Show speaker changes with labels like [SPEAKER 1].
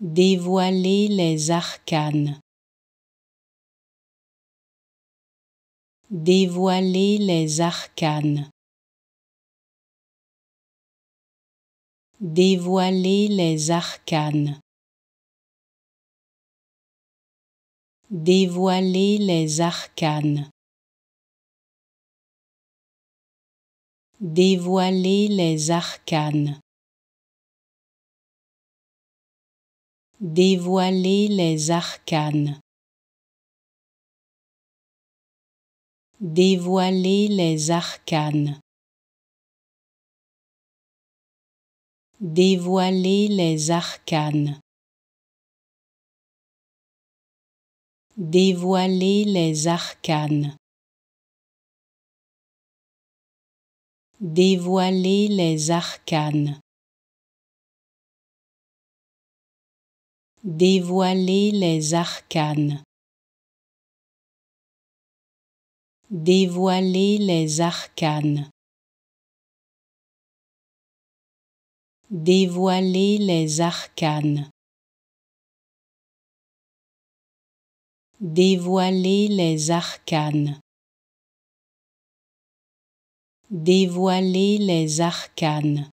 [SPEAKER 1] Dévoiler les arcanes. Dévoiler les arcanes. Dévoiler les arcanes. Dévoiler les arcanes. Dévoiler les arcanes. Dévoiler les arcanes. Dévoiler les arcanes. Dévoiler les arcanes. Dévoiler les arcanes. Dévoiler les arcanes. Dévoiler les arcanes. Dévoiler les arcanes. Dévoiler les arcanes. Dévoiler les arcanes. Dévoiler les arcanes.